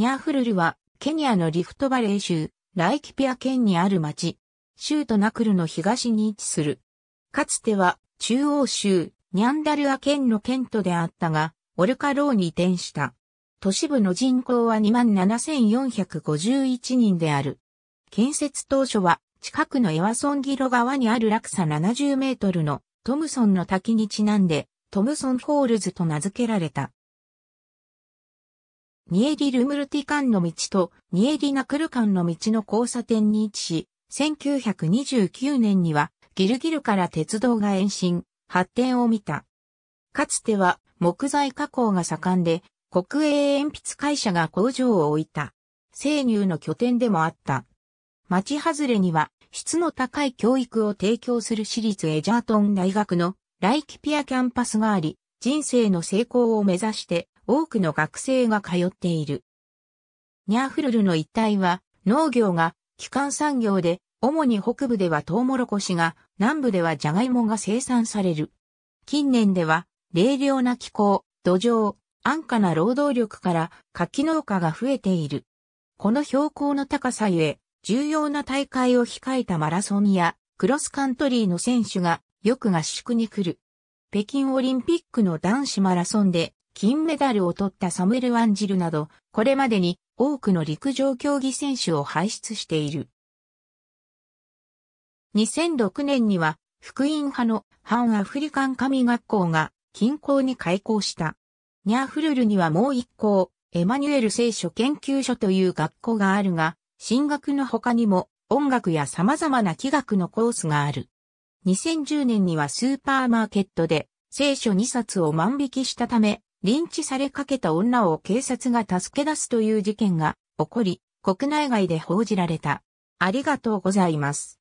ニャーフルルは、ケニアのリフトバレー州、ライキピア県にある町、州都ナクルの東に位置する。かつては、中央州、ニャンダルア県の県都であったが、オルカローに移転した。都市部の人口は27,451人である。建設当初は、近くのエワソンギロ川にある落差70メートルのトムソンの滝にちなんで、トムソンホールズと名付けられた。ニエリ・ルムルティ間の道とニエリ・ナクル間の道の交差点に位置し、1929年にはギルギルから鉄道が延伸、発展を見た。かつては木材加工が盛んで、国営鉛筆会社が工場を置いた。生乳の拠点でもあった。町外れには質の高い教育を提供する私立エジャートン大学のライキピアキャンパスがあり、人生の成功を目指して多くの学生が通っている。ニャーフルルの一帯は農業が基幹産業で、主に北部ではトウモロコシが、南部ではジャガイモが生産される。近年では、冷涼な気候、土壌、安価な労働力から柿農家が増えている。この標高の高さゆえ、重要な大会を控えたマラソンやクロスカントリーの選手がよく合宿に来る。北京オリンピックの男子マラソンで金メダルを取ったサムエル・ワンジルなど、これまでに多くの陸上競技選手を輩出している。2006年には、福音派の反アフリカン神学校が近郊に開校した。ニャーフルルにはもう一校、エマニュエル聖書研究所という学校があるが、進学の他にも音楽や様々な器楽のコースがある。2010年にはスーパーマーケットで聖書2冊を万引きしたため、リンチされかけた女を警察が助け出すという事件が起こり、国内外で報じられた。ありがとうございます。